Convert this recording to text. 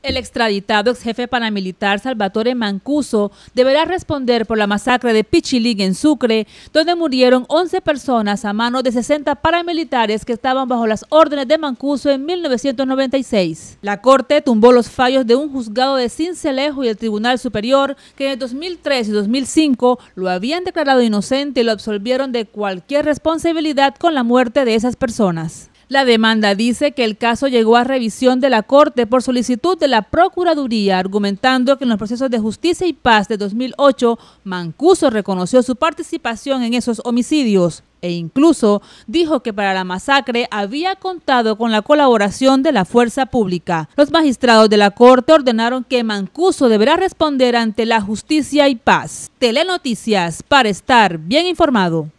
El extraditado ex jefe paramilitar Salvatore Mancuso deberá responder por la masacre de Pichilín en Sucre, donde murieron 11 personas a manos de 60 paramilitares que estaban bajo las órdenes de Mancuso en 1996. La Corte tumbó los fallos de un juzgado de Cincelejo y el Tribunal Superior que en 2003 y 2005 lo habían declarado inocente y lo absolvieron de cualquier responsabilidad con la muerte de esas personas. La demanda dice que el caso llegó a revisión de la Corte por solicitud de la Procuraduría, argumentando que en los procesos de justicia y paz de 2008, Mancuso reconoció su participación en esos homicidios e incluso dijo que para la masacre había contado con la colaboración de la fuerza pública. Los magistrados de la Corte ordenaron que Mancuso deberá responder ante la justicia y paz. Telenoticias para estar bien informado.